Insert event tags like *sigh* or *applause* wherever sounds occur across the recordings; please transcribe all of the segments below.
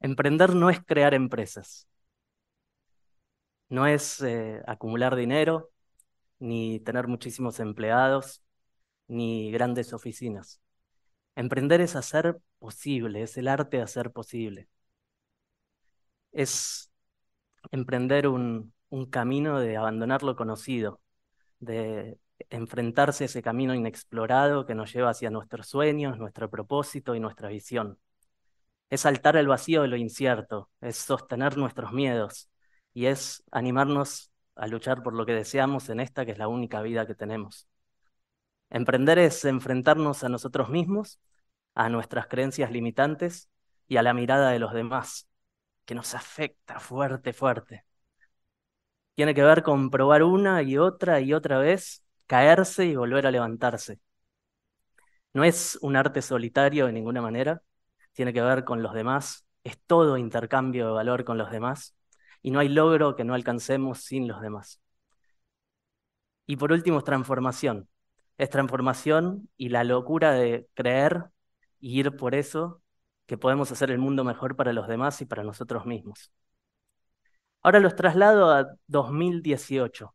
Emprender no es crear empresas, no es eh, acumular dinero, ni tener muchísimos empleados, ni grandes oficinas. Emprender es hacer posible, es el arte de hacer posible. Es emprender un, un camino de abandonar lo conocido, de enfrentarse a ese camino inexplorado que nos lleva hacia nuestros sueños, nuestro propósito y nuestra visión es saltar el vacío de lo incierto, es sostener nuestros miedos y es animarnos a luchar por lo que deseamos en esta que es la única vida que tenemos. Emprender es enfrentarnos a nosotros mismos, a nuestras creencias limitantes y a la mirada de los demás, que nos afecta fuerte, fuerte. Tiene que ver con probar una y otra y otra vez, caerse y volver a levantarse. No es un arte solitario de ninguna manera, tiene que ver con los demás, es todo intercambio de valor con los demás y no hay logro que no alcancemos sin los demás. Y por último es transformación. Es transformación y la locura de creer y ir por eso que podemos hacer el mundo mejor para los demás y para nosotros mismos. Ahora los traslado a 2018.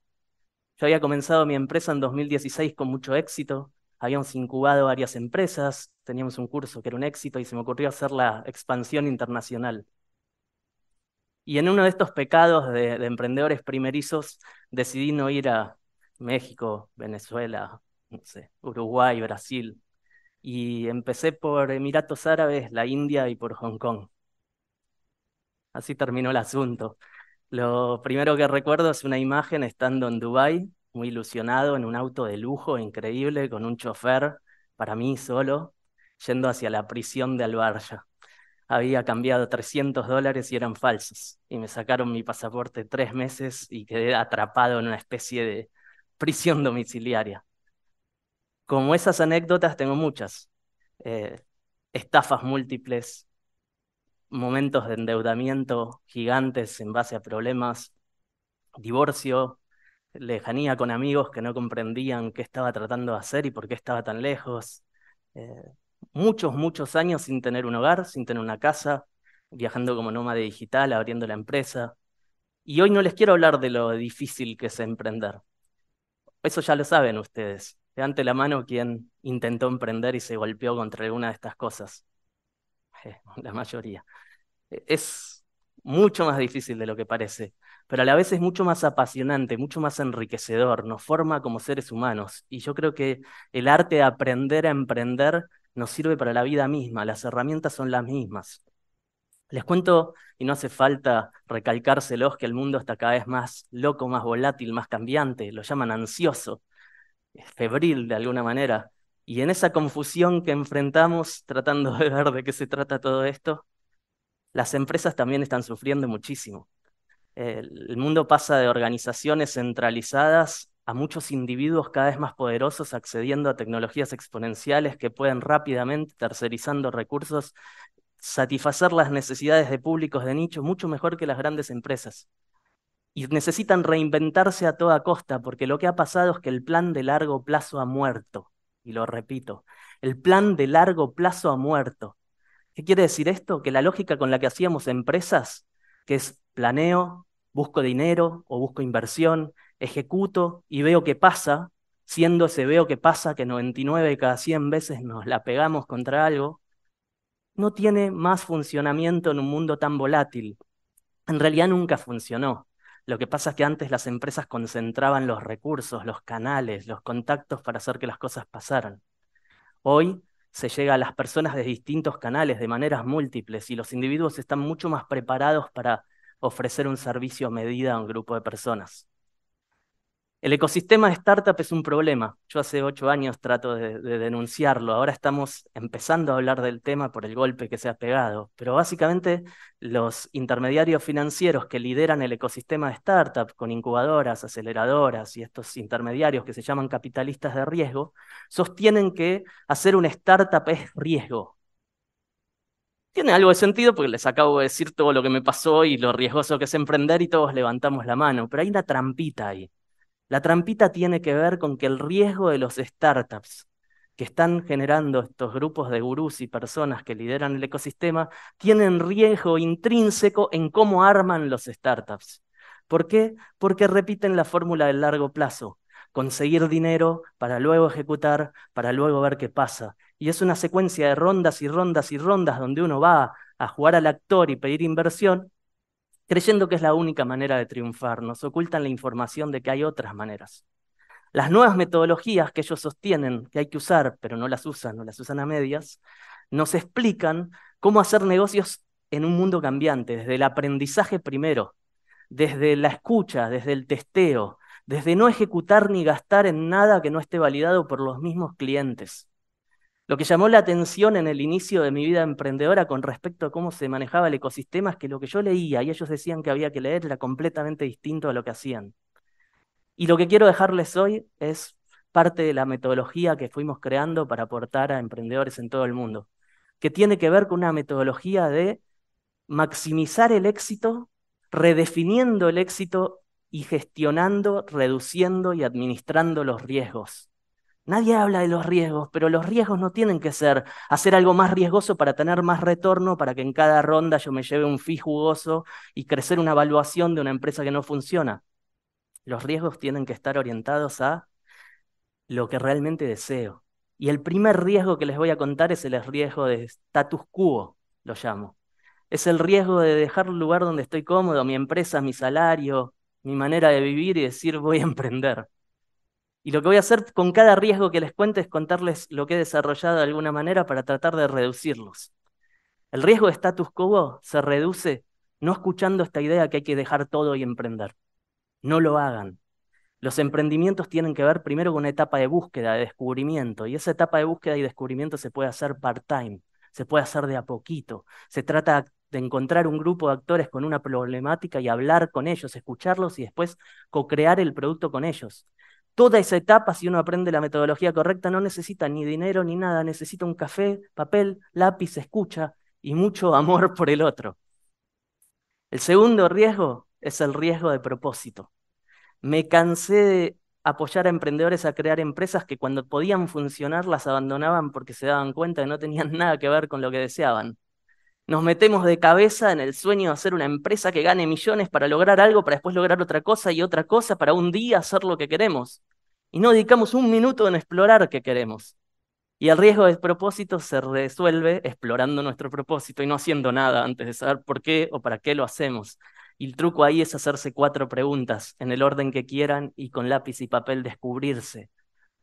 Yo había comenzado mi empresa en 2016 con mucho éxito, habíamos incubado varias empresas, teníamos un curso que era un éxito y se me ocurrió hacer la expansión internacional. Y en uno de estos pecados de, emprendedores primerizos decidí no ir a México, Venezuela, Uruguay, Brasil. Y empecé por Emiratos Árabes, la India y por Hong Kong. Así terminó el asunto. Lo primero que recuerdo es una imagen estando en Dubái muy ilusionado en un auto de lujo increíble con un chofer para mí solo, yendo hacia la prisión de Albarja. Había cambiado 300 dólares y eran falsos, y me sacaron mi pasaporte tres meses y quedé atrapado en una especie de prisión domiciliaria. Como esas anécdotas tengo muchas. Eh, estafas múltiples, momentos de endeudamiento gigantes en base a problemas, divorcio, lejanía con amigos que no comprendían qué estaba tratando de hacer y por qué estaba tan lejos. Eh, muchos, muchos años sin tener un hogar, sin tener una casa, viajando como nómada digital, abriendo la empresa. Y hoy no les quiero hablar de lo difícil que es emprender. Eso ya lo saben ustedes. ante la mano quien intentó emprender y se golpeó contra alguna de estas cosas. *laughs* la mayoría. Es mucho más difícil de lo que parece pero a la vez es mucho más apasionante, mucho más enriquecedor, nos forma como seres humanos. Y yo creo que el arte de aprender a emprender nos sirve para la vida misma, las herramientas son las mismas. Les cuento, y no hace falta recalcárselos, que el mundo está cada vez más loco, más volátil, más cambiante, lo llaman ansioso, febril de alguna manera. Y en esa confusión que enfrentamos tratando de ver de qué se trata todo esto, las empresas también están sufriendo muchísimo el mundo pasa de organizaciones centralizadas a muchos individuos cada vez más poderosos accediendo a tecnologías exponenciales que pueden rápidamente, tercerizando recursos, satisfacer las necesidades de públicos de nicho mucho mejor que las grandes empresas. Y necesitan reinventarse a toda costa, porque lo que ha pasado es que el plan de largo plazo ha muerto. Y lo repito, el plan de largo plazo ha muerto. ¿Qué quiere decir esto? Que la lógica con la que hacíamos empresas, que es planeo, busco dinero o busco inversión, ejecuto y veo qué pasa, siendo ese veo qué pasa que 99 de cada 100 veces nos la pegamos contra algo, no tiene más funcionamiento en un mundo tan volátil. En realidad nunca funcionó. Lo que pasa es que antes las empresas concentraban los recursos, los canales, los contactos para hacer que las cosas pasaran. Hoy se llega a las personas de distintos canales de maneras múltiples y los individuos están mucho más preparados para ofrecer un servicio a medida a un grupo de personas. El ecosistema de startup es un problema. Yo hace ocho años trato de, denunciarlo. Ahora estamos empezando a hablar del tema por el golpe que se ha pegado. Pero básicamente los intermediarios financieros que lideran el ecosistema de startup con incubadoras, aceleradoras y estos intermediarios que se llaman capitalistas de riesgo, sostienen que hacer una startup es riesgo tiene algo de sentido porque les acabo de decir todo lo que me pasó y lo riesgoso que es emprender y todos levantamos la mano, pero hay una trampita ahí. La trampita tiene que ver con que el riesgo de los startups que están generando estos grupos de gurús y personas que lideran el ecosistema tienen riesgo intrínseco en cómo arman los startups. ¿Por qué? Porque repiten la fórmula del largo plazo conseguir dinero para luego ejecutar, para luego ver qué pasa. Y es una secuencia de rondas y rondas y rondas donde uno va a jugar al actor y pedir inversión, creyendo que es la única manera de triunfar. Nos ocultan la información de que hay otras maneras. Las nuevas metodologías que ellos sostienen que hay que usar, pero no las usan, no las usan a medias, nos explican cómo hacer negocios en un mundo cambiante, desde el aprendizaje primero, desde la escucha, desde el testeo, desde no ejecutar ni gastar en nada que no esté validado por los mismos clientes. Lo que llamó la atención en el inicio de mi vida emprendedora con respecto a cómo se manejaba el ecosistema es que lo que yo leía y ellos decían que había que leer era completamente distinto a lo que hacían. Y lo que quiero dejarles hoy es parte de la metodología que fuimos creando para aportar a emprendedores en todo el mundo, que tiene que ver con una metodología de maximizar el éxito, redefiniendo el éxito y gestionando, reduciendo y administrando los riesgos. Nadie habla de los riesgos, pero los riesgos no tienen que ser hacer algo más riesgoso para tener más retorno, para que en cada ronda yo me lleve un fee jugoso y crecer una evaluación de una empresa que no funciona. Los riesgos tienen que estar orientados a lo que realmente deseo. Y el primer riesgo que les voy a contar es el riesgo de status quo, lo llamo. Es el riesgo de dejar un lugar donde estoy cómodo, mi empresa, mi salario, mi manera de vivir y decir voy a emprender. Y lo que voy a hacer con cada riesgo que les cuente es contarles lo que he desarrollado de alguna manera para tratar de reducirlos. El riesgo de status quo se reduce no escuchando esta idea que hay que dejar todo y emprender. No lo hagan. Los emprendimientos tienen que ver primero con una etapa de búsqueda, de descubrimiento, y esa etapa de búsqueda y descubrimiento se puede hacer part-time, se puede hacer de a poquito. Se trata de encontrar un grupo de actores con una problemática y hablar con ellos, escucharlos y después co-crear el producto con ellos. Toda esa etapa, si uno aprende la metodología correcta, no necesita ni dinero ni nada, necesita un café, papel, lápiz, escucha y mucho *laughs* amor por el otro. El segundo riesgo es el riesgo de propósito. Me cansé de apoyar a emprendedores a crear empresas que cuando podían funcionar las abandonaban porque se daban cuenta que no tenían *laughs* nada que ver con lo que deseaban. Nos metemos de cabeza en el sueño de hacer una empresa que gane millones para lograr algo, para después lograr otra cosa y otra cosa, para un día hacer lo que queremos. Y no dedicamos un minuto en explorar qué queremos. Y el riesgo de propósito se resuelve explorando nuestro propósito y no haciendo nada antes de saber por qué o para qué lo hacemos. Y el truco ahí es hacerse cuatro preguntas en el orden que quieran y con lápiz y papel descubrirse.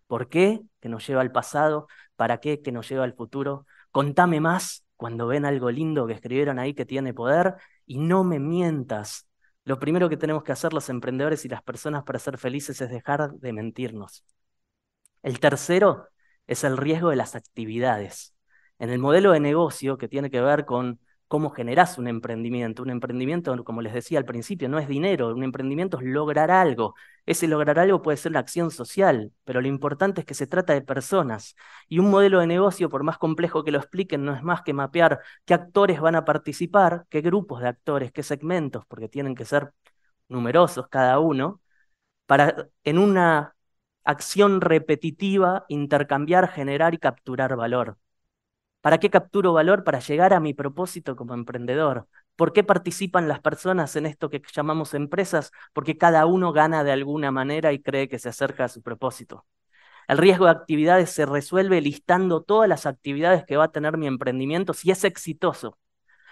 ¿Por qué? Que nos lleva al pasado. ¿Para qué? Que nos lleva al futuro. Contame más cuando ven algo lindo que escribieron ahí que tiene poder y no me mientas. Lo primero que tenemos que hacer los emprendedores y las personas para ser felices es dejar de mentirnos. El tercero es el riesgo de las actividades. En el modelo de negocio que tiene que ver con cómo generás un emprendimiento. Un emprendimiento, como les decía al principio, no es dinero, un emprendimiento es lograr algo. Ese lograr algo puede ser una acción social, pero lo importante es que se trata de personas. Y un modelo de negocio, por más complejo que lo expliquen, no es más que mapear qué actores van a participar, qué grupos de actores, qué segmentos, porque tienen que ser numerosos cada uno, para en una acción repetitiva intercambiar, generar y capturar valor. ¿Para qué capturo valor? Para llegar a mi propósito como emprendedor. ¿Por qué participan las personas en esto que llamamos empresas? Porque cada uno gana de alguna manera y cree que se acerca a su propósito. El riesgo de actividades se resuelve listando todas las actividades que va a tener mi emprendimiento si es exitoso.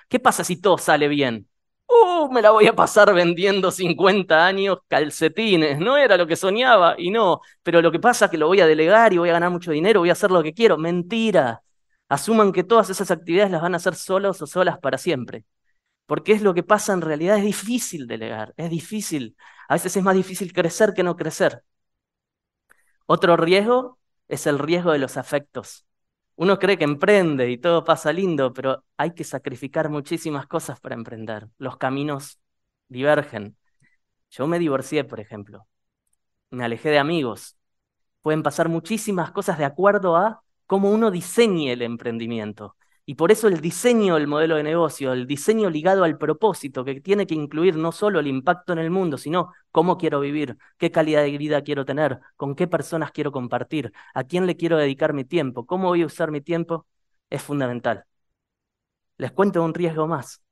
¿Qué pasa si todo sale bien? ¡Uh! Me la voy a pasar vendiendo 50 años calcetines. No era lo que soñaba y no. Pero lo que pasa es que lo voy a delegar y voy a ganar mucho dinero, voy a hacer lo que quiero. Mentira. Asuman que todas esas actividades las van a hacer solos o solas para siempre. Porque es lo que pasa en realidad, es difícil delegar, es difícil. A veces es más difícil crecer que no crecer. Otro riesgo es el riesgo de los afectos. Uno cree que emprende y todo pasa lindo, pero hay que sacrificar muchísimas cosas para emprender. Los caminos divergen. Yo me divorcié, por ejemplo. Me alejé de amigos. Pueden pasar muchísimas cosas de acuerdo a cómo uno diseñe el emprendimiento. Y por eso el diseño del modelo de negocio, el diseño ligado al propósito, que tiene que incluir no solo el impacto en el mundo, sino cómo quiero vivir, qué calidad de vida quiero tener, con qué personas quiero compartir, a quién le quiero dedicar mi tiempo, cómo voy a usar mi tiempo, es fundamental. Les cuento un riesgo más.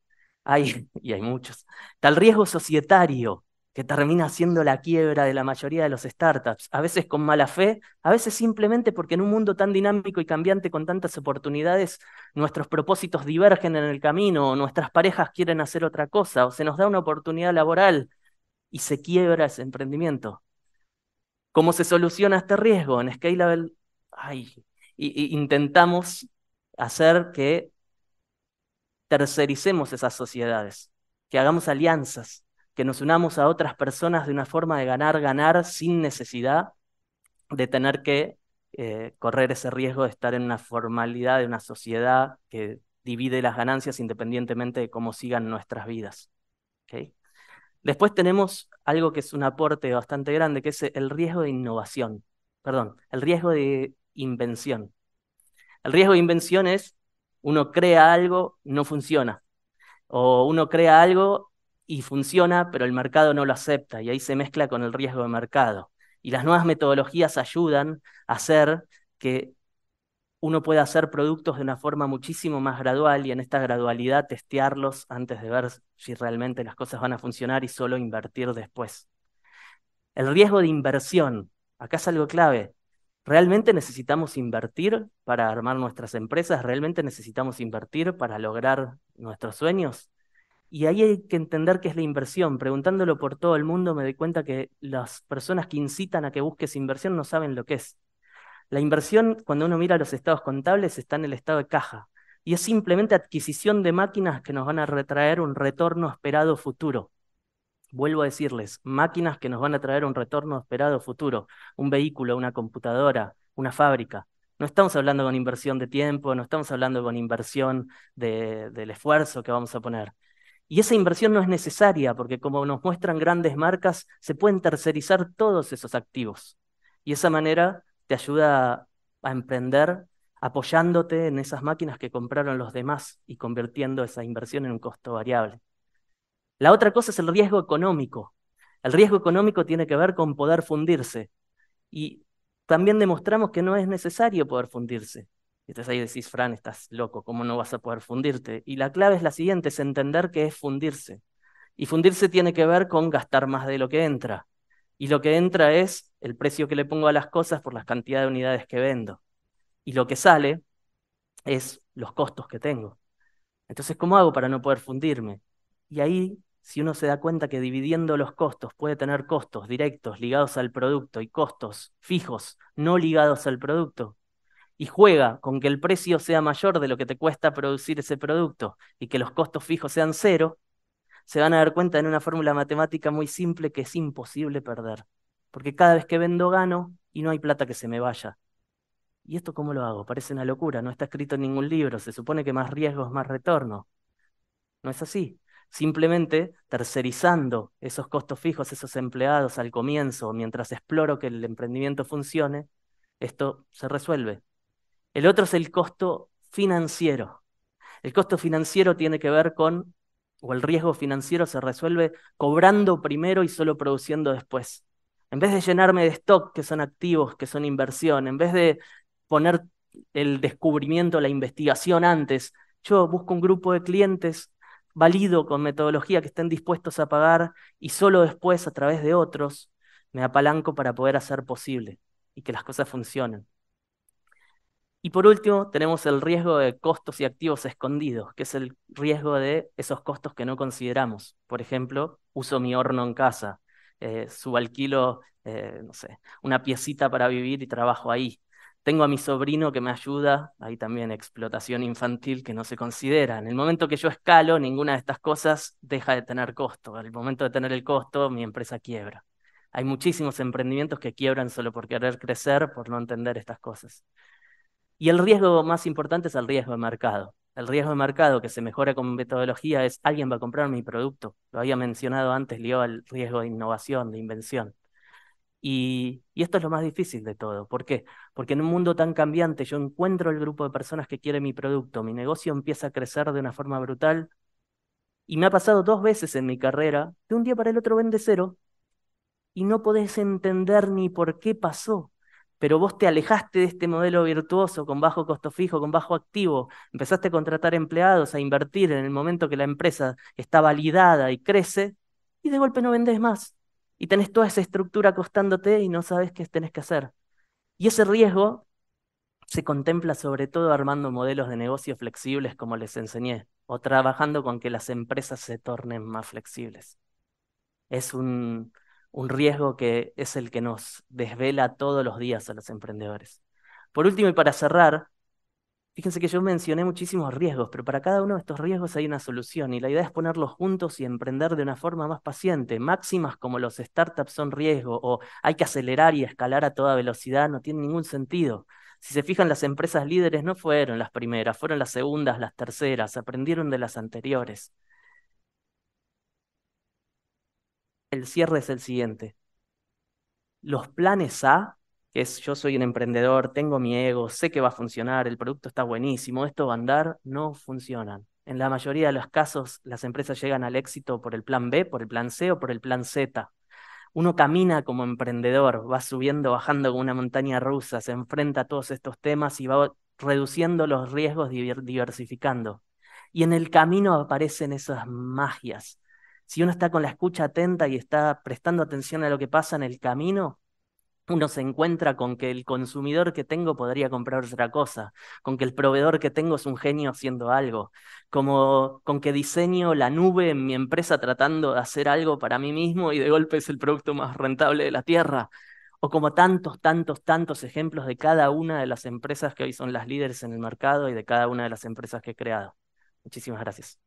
Hay, *laughs* y hay muchos. Tal riesgo societario, que termina siendo la quiebra de la mayoría de los startups, a veces con mala fe, a veces simplemente porque en un mundo tan dinámico y cambiante con tantas oportunidades, nuestros propósitos divergen en el camino, o nuestras parejas quieren hacer otra cosa, o se nos da una oportunidad laboral y se quiebra ese emprendimiento. ¿Cómo se soluciona este riesgo? En Scalable ay, y intentamos hacer que tercericemos esas sociedades, que hagamos alianzas, que nos unamos a otras personas de una forma de ganar, ganar sin necesidad de tener que eh, correr ese riesgo de estar en una formalidad de una sociedad que divide las ganancias independientemente de cómo sigan nuestras vidas. Después tenemos algo que es un aporte bastante grande, que es el riesgo de innovación, perdón, el riesgo de invención. El riesgo de invención es uno crea algo, no funciona, o uno crea algo y funciona, pero el mercado no lo acepta y ahí se mezcla con el riesgo de mercado. Y las nuevas metodologías ayudan a hacer que uno pueda hacer productos de una forma muchísimo más gradual y en esta gradualidad testearlos antes de ver si realmente las cosas van a funcionar y solo invertir después. El riesgo de inversión, acá es algo clave. ¿Realmente necesitamos invertir para armar nuestras empresas? ¿Realmente necesitamos invertir para lograr nuestros sueños? Y ahí hay que entender qué es la inversión. Preguntándolo por todo el mundo me doy cuenta que las personas que incitan a que busques inversión no saben lo que es. La inversión, cuando uno mira los estados contables, está en el estado de caja. Y es simplemente adquisición de máquinas que nos van a retraer un retorno esperado futuro. Vuelvo a decirles, máquinas que nos van a traer un retorno esperado futuro. Un vehículo, una computadora, una fábrica. No estamos hablando con inversión de tiempo, no estamos hablando con inversión del esfuerzo que vamos a poner y esa inversión no es necesaria porque como nos muestran grandes marcas, se pueden tercerizar todos esos activos. Y esa manera te ayuda a emprender apoyándote en esas máquinas que compraron los demás y convirtiendo esa inversión en un costo variable. La otra cosa es el riesgo económico. El riesgo económico tiene que ver con poder fundirse. Y también demostramos que no es necesario poder fundirse entonces ahí decís, Fran, estás loco, ¿cómo no vas a poder fundirte? Y la clave es la siguiente, es entender qué es fundirse. Y fundirse tiene que ver con gastar más de lo que entra. Y lo que entra es el precio que le pongo a las cosas por la cantidad de unidades que vendo. Y lo que sale es los costos que tengo. Entonces, ¿cómo hago para no poder fundirme? Y ahí, si uno se da cuenta que dividiendo los costos puede tener costos directos ligados al producto y costos fijos no ligados al producto, y juega con que el precio sea mayor de lo que te cuesta producir ese producto y que los costos fijos sean cero, se van a dar cuenta en una fórmula matemática muy simple que es imposible perder. Porque cada vez que vendo gano y no hay plata que se me vaya. ¿Y esto cómo lo hago? Parece una locura, no está escrito en ningún libro, se supone que más riesgo es más retorno. No es así. Simplemente tercerizando esos costos fijos, esos empleados al comienzo, mientras exploro que el emprendimiento funcione, esto se resuelve. El otro es el costo financiero. El costo financiero tiene que ver con, o el riesgo financiero se resuelve cobrando primero y solo produciendo después. En vez de llenarme de stock, que son activos, que son inversión, en vez de poner el descubrimiento, la investigación antes, yo busco un grupo de clientes válido con metodología que estén dispuestos a pagar y solo después, a través de otros, me apalanco para poder hacer posible y que las cosas funcionen. Y por último, tenemos el riesgo de costos y activos escondidos, que es el riesgo de esos costos que no consideramos. Por ejemplo, uso mi horno en casa, eh, subalquilo, eh, no sé, una piecita para vivir y trabajo ahí. Tengo a mi sobrino que me ayuda, ahí también explotación infantil que no se considera. En el momento que yo escalo, ninguna de estas cosas deja de tener costo. En el momento de tener el costo, mi empresa quiebra. Hay muchísimos emprendimientos que quiebran solo por querer crecer, por no entender estas cosas. Y el riesgo más importante es el riesgo de mercado. El riesgo de mercado que se mejora con metodología es alguien va a comprar mi producto. Lo había mencionado antes, lió al riesgo de innovación, de invención. Y, y, esto es lo más difícil de todo. ¿Por qué? Porque en un mundo tan cambiante yo encuentro el grupo de personas que quiere mi producto, mi negocio empieza a crecer de una forma brutal. Y me ha pasado dos veces en mi carrera, de un día para el otro vende cero y no podés entender ni por qué pasó pero vos te alejaste de este modelo virtuoso con bajo costo fijo, con bajo activo, empezaste a contratar empleados, a invertir en el momento que la empresa está validada y crece, y de golpe no vendés más. Y tenés toda esa estructura costándote y no sabes qué tenés que hacer. Y ese riesgo se contempla sobre todo armando modelos de negocio flexibles como les enseñé, o trabajando con que las empresas se tornen más flexibles. Es un, un riesgo que es el que nos desvela todos los días a los emprendedores. Por último, y para cerrar, fíjense que yo mencioné muchísimos riesgos, pero para cada uno de estos riesgos hay una solución y la idea es ponerlos juntos y emprender de una forma más paciente. Máximas como los startups son riesgo o hay que acelerar y escalar a toda velocidad no tiene ningún sentido. Si se fijan, las empresas líderes no fueron las primeras, fueron las segundas, las terceras, aprendieron de las anteriores. el cierre es el siguiente. Los planes A, que es yo soy un emprendedor, tengo mi ego, sé que va a funcionar, el producto está buenísimo, esto va a andar, no funcionan. En la mayoría de los casos, las empresas llegan al éxito por el plan B, por el plan C o por el plan Z. Uno camina como emprendedor, va subiendo, bajando con una montaña rusa, se enfrenta a todos estos temas y va reduciendo los riesgos, diversificando. Y en el camino aparecen esas magias, si uno está con la escucha atenta y está prestando atención a lo que pasa en el camino, uno se encuentra con que el consumidor que tengo podría comprar otra cosa, con que el proveedor que tengo es un genio haciendo algo, como con que diseño la nube en mi empresa tratando de hacer algo para mí mismo y de golpe es el producto más rentable de la tierra, o como tantos, tantos, tantos ejemplos de cada una de las empresas que hoy son las líderes en el mercado y de cada una de las empresas que he creado. Muchísimas gracias.